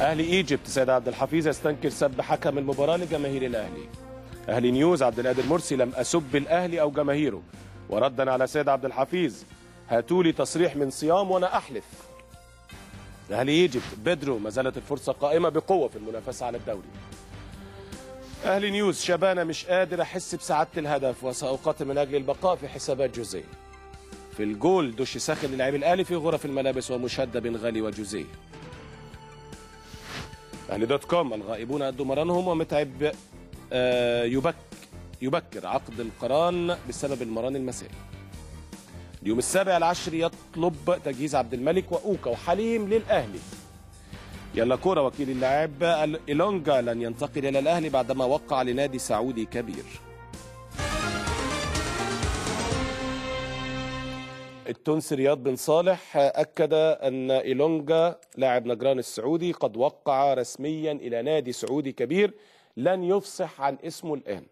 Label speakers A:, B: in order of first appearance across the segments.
A: اهلي ايجيبت سيد عبد الحفيظ يستنكر سب حكم المباراه لجماهير الاهلي اهلي نيوز عبد القادر مرسي لم اسب الاهلي او جماهيره وردا على سيد عبد الحفيظ هاتوا لي تصريح من صيام وانا احلف اهلي ايجيبت بيدرو ما زالت الفرصه قائمه بقوه في المنافسه على الدوري اهلي نيوز شبانه مش قادر احس بسعاده الهدف وساقاتل من اجل البقاء في حسابات جوزيه في الجول دش ساخن للاعبي الاهلي في غرف الملابس ومشاده بين غالي وجوزيه اهلي دوت كوم الغائبون ادوا مرانهم ومتعب آه، يبك يبكر عقد القران بسبب المران المسائي اليوم السابع العشر يطلب تجهيز عبد الملك واوكا وحليم للاهلي يلا كورة وكيل اللاعب إلونجا لن ينتقل إلى الأهلي بعدما وقع لنادي سعودي كبير التونسي رياض بن صالح أكد أن إيلونجا لاعب نجران السعودي قد وقع رسميا إلى نادي سعودي كبير لن يفصح عن اسمه الآن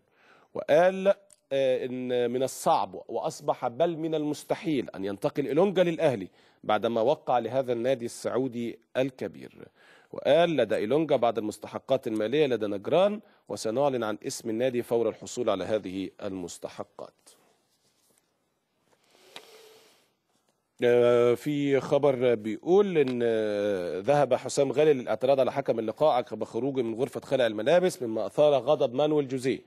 A: وقال آه، إن من الصعب وأصبح بل من المستحيل أن ينتقل إيلونجا للأهلي بعدما وقع لهذا النادي السعودي الكبير وقال لدى إيلونجا بعض المستحقات المالية لدى نجران وسنعلن عن اسم النادي فور الحصول على هذه المستحقات آه، في خبر بيقول ان آه، ذهب حسام غالي للاعتراض على حكم اللقاء عقب خروجه من غرفه خلع الملابس مما اثار غضب مانويل جوزيه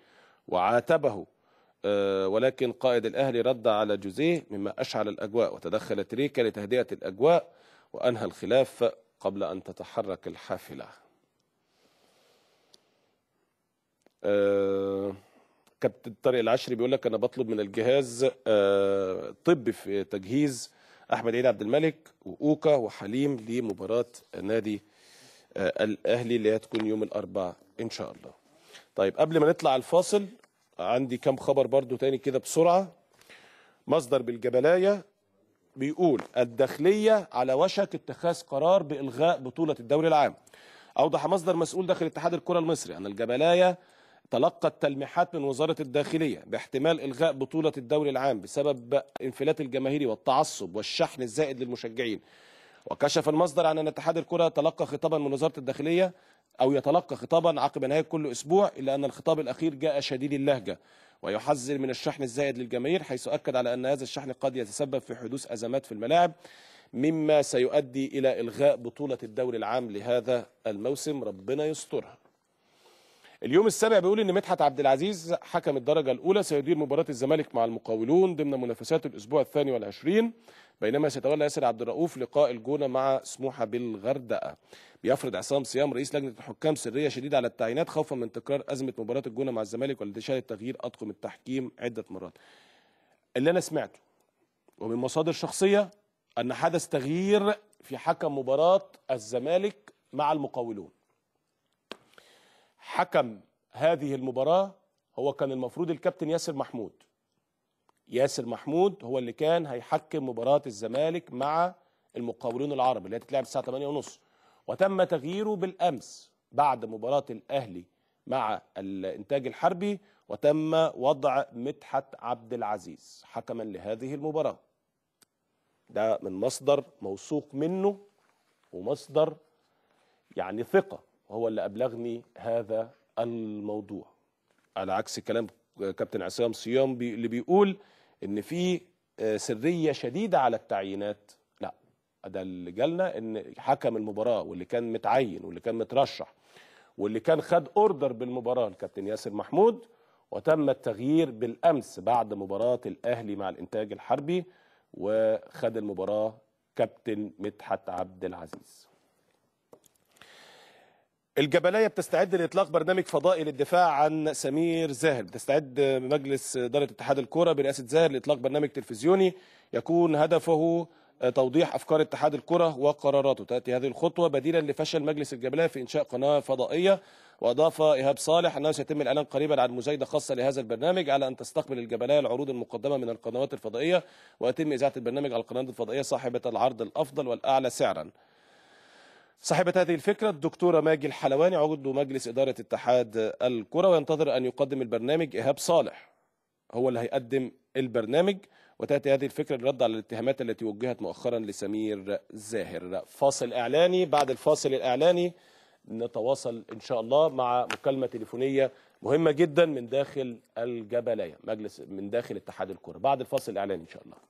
A: وعاتبه آه، ولكن قائد الاهلي رد على جوزيه مما اشعل الاجواء وتدخل تريكا لتهدئه الاجواء وانهى الخلاف قبل ان تتحرك الحافله. أه كابتن طارق العشري بيقول لك انا بطلب من الجهاز أه طبي في تجهيز احمد عيد عبد الملك واوكا وحليم لمباراه نادي آه، الاهلي اللي هتكون يوم الاربعاء ان شاء الله طيب قبل ما نطلع الفاصل عندي كام خبر برضو تاني كده بسرعه مصدر بالجبلايه بيقول الداخليه على وشك اتخاذ قرار بالغاء بطوله الدوري العام اوضح مصدر مسؤول داخل اتحاد الكره المصري ان الجبلايه تلقت تلميحات من وزارة الداخلية باحتمال إلغاء بطولة الدوري العام بسبب انفلات الجماهيري والتعصب والشحن الزائد للمشجعين وكشف المصدر عن أن اتحاد الكرة تلقى خطابا من وزارة الداخلية أو يتلقى خطابا عقب نهاية كل أسبوع إلا أن الخطاب الأخير جاء شديد اللهجة ويحذر من الشحن الزائد للجماهير حيث أكد على أن هذا الشحن قد يتسبب في حدوث أزمات في الملاعب مما سيؤدي إلى إلغاء بطولة الدوري العام لهذا الموسم ربنا يسترها اليوم السابع بيقول ان مدحت عبد العزيز حكم الدرجه الاولى سيدير مباراه الزمالك مع المقاولون ضمن منافسات الاسبوع الثاني والعشرين بينما سيتولى ياسر عبد الرؤوف لقاء الجونه مع سموحه بالغردقه بيفرض عصام صيام رئيس لجنه الحكام سريه شديده على التعيينات خوفا من تكرار ازمه مباراه الجونه مع الزمالك والتي شهدت تغيير اطقم التحكيم عده مرات اللي انا سمعته ومن مصادر شخصيه ان حدث تغيير في حكم مباراه الزمالك مع المقاولون حكم هذه المباراة هو كان المفروض الكابتن ياسر محمود ياسر محمود هو اللي كان هيحكم مباراة الزمالك مع المقاولون العرب اللي هتتلعب الساعة 8:30 وتم تغييره بالأمس بعد مباراة الأهلي مع الإنتاج الحربي وتم وضع مدحت عبد العزيز حكما لهذه المباراة ده من مصدر موثوق منه ومصدر يعني ثقة هو اللي أبلغني هذا الموضوع على عكس كلام كابتن عصام صيام بي اللي بيقول إن في آه، سرية شديدة على التعيينات لا ده اللي جالنا إن حكم المباراة واللي كان متعين واللي كان مترشح واللي كان خد اوردر بالمباراه الكابتن ياسر محمود وتم التغيير بالامس بعد مباراه الاهلي مع الانتاج الحربي وخد المباراه كابتن مدحت عبد العزيز الجبلية بتستعد لإطلاق برنامج فضائي للدفاع عن سمير زاهر بتستعد مجلس إدارة اتحاد الكرة برئاسة زاهر لإطلاق برنامج تلفزيوني يكون هدفه توضيح أفكار اتحاد الكرة وقراراته تأتي هذه الخطوة بديلا لفشل مجلس الجبلية في إنشاء قناة فضائية وأضاف إيهاب صالح أنه سيتم الإعلان قريبا عن مزايدة خاصة لهذا البرنامج على أن تستقبل الجبلية العروض المقدمة من القنوات الفضائية ويتم إذاعة البرنامج على القنوات الفضائية صاحبة العرض الأفضل والأعلى سعرا صاحبة هذه الفكرة الدكتورة ماجي الحلواني عضو مجلس إدارة اتحاد الكرة وينتظر أن يقدم البرنامج إيهاب صالح هو اللي هيقدم البرنامج وتأتي هذه الفكرة للرد على الاتهامات التي وجهت مؤخرا لسمير زاهر فاصل إعلاني بعد الفاصل الإعلاني نتواصل إن شاء الله مع مكالمة تليفونية مهمة جدا من داخل الجبلية مجلس من داخل اتحاد الكرة بعد الفاصل الإعلاني إن شاء الله